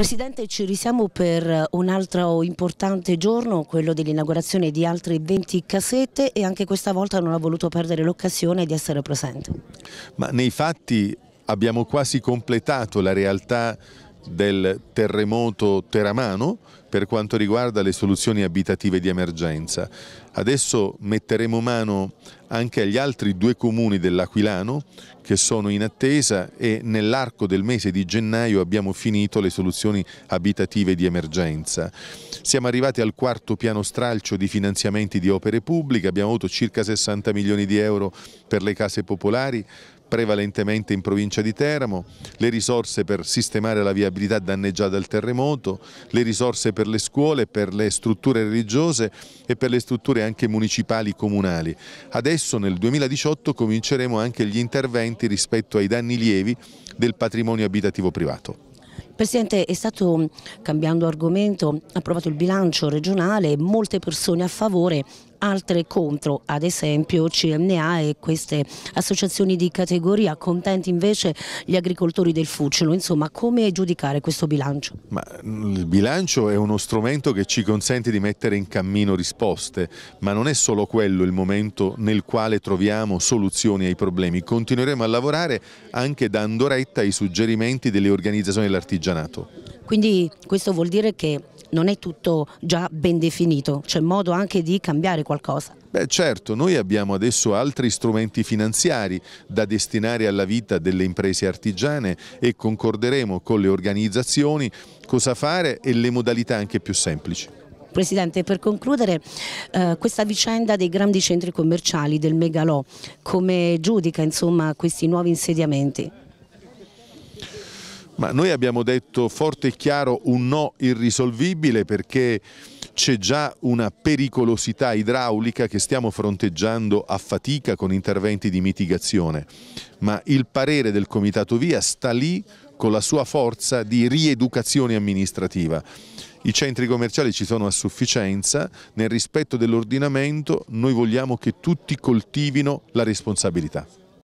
Presidente, ci risiamo per un altro importante giorno, quello dell'inaugurazione di altre 20 casette e anche questa volta non ha voluto perdere l'occasione di essere presente. Ma nei fatti abbiamo quasi completato la realtà del terremoto teramano per quanto riguarda le soluzioni abitative di emergenza. Adesso metteremo mano anche agli altri due comuni dell'Aquilano che sono in attesa e nell'arco del mese di gennaio abbiamo finito le soluzioni abitative di emergenza. Siamo arrivati al quarto piano stralcio di finanziamenti di opere pubbliche, abbiamo avuto circa 60 milioni di euro per le case popolari, prevalentemente in provincia di Teramo, le risorse per sistemare la viabilità danneggiata dal terremoto, le risorse per le scuole, per le strutture religiose e per le strutture anche municipali comunali. Adesso nel 2018 cominceremo anche gli interventi rispetto ai danni lievi del patrimonio abitativo privato. Presidente, è stato, cambiando argomento, approvato il bilancio regionale, molte persone a favore altre contro, ad esempio CNA e queste associazioni di categoria, contenti invece gli agricoltori del Fucino. Insomma, come giudicare questo bilancio? Ma mm, il bilancio è uno strumento che ci consente di mettere in cammino risposte, ma non è solo quello il momento nel quale troviamo soluzioni ai problemi. Continueremo a lavorare anche dando retta ai suggerimenti delle organizzazioni dell'artigianato. Quindi questo vuol dire che non è tutto già ben definito, c'è modo anche di cambiare qualcosa. Beh certo, noi abbiamo adesso altri strumenti finanziari da destinare alla vita delle imprese artigiane e concorderemo con le organizzazioni cosa fare e le modalità anche più semplici. Presidente, per concludere eh, questa vicenda dei grandi centri commerciali, del Megalò, come giudica insomma, questi nuovi insediamenti? Ma noi abbiamo detto forte e chiaro un no irrisolvibile perché c'è già una pericolosità idraulica che stiamo fronteggiando a fatica con interventi di mitigazione, ma il parere del Comitato Via sta lì con la sua forza di rieducazione amministrativa. I centri commerciali ci sono a sufficienza, nel rispetto dell'ordinamento noi vogliamo che tutti coltivino la responsabilità.